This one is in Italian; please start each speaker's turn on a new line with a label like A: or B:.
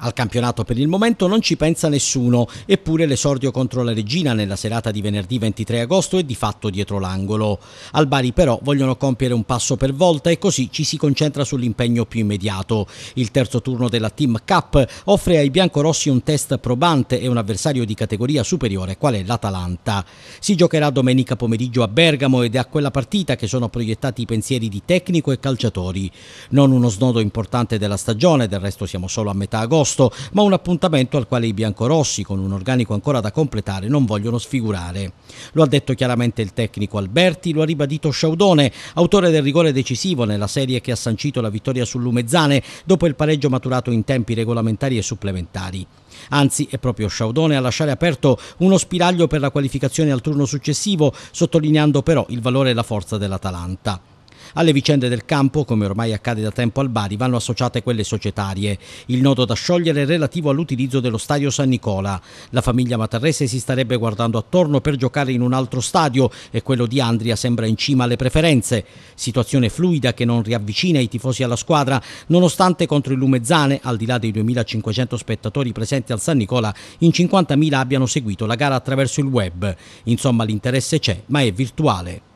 A: Al campionato per il momento non ci pensa nessuno, eppure l'esordio contro la Regina nella serata di venerdì 23 agosto è di fatto dietro l'angolo. Al Bari però vogliono compiere un passo per volta e così ci si concentra sull'impegno più immediato. Il terzo turno della Team Cup offre ai biancorossi un test probante e un avversario di categoria superiore, qual è l'Atalanta. Si giocherà domenica pomeriggio a Bergamo ed è a quella partita che sono proiettati i pensieri di tecnico e calciatori. Non uno snodo importante della stagione, del resto siamo solo a metà agosto agosto, ma un appuntamento al quale i biancorossi, con un organico ancora da completare, non vogliono sfigurare. Lo ha detto chiaramente il tecnico Alberti, lo ha ribadito Sciaudone, autore del rigore decisivo nella serie che ha sancito la vittoria sul Lumezzane dopo il pareggio maturato in tempi regolamentari e supplementari. Anzi, è proprio Sciaudone a lasciare aperto uno spiraglio per la qualificazione al turno successivo, sottolineando però il valore e la forza dell'Atalanta. Alle vicende del campo, come ormai accade da tempo al Bari, vanno associate quelle societarie. Il nodo da sciogliere è relativo all'utilizzo dello stadio San Nicola. La famiglia matarrese si starebbe guardando attorno per giocare in un altro stadio e quello di Andria sembra in cima alle preferenze. Situazione fluida che non riavvicina i tifosi alla squadra, nonostante contro il Lumezzane, al di là dei 2500 spettatori presenti al San Nicola, in 50.000 abbiano seguito la gara attraverso il web. Insomma l'interesse c'è, ma è virtuale.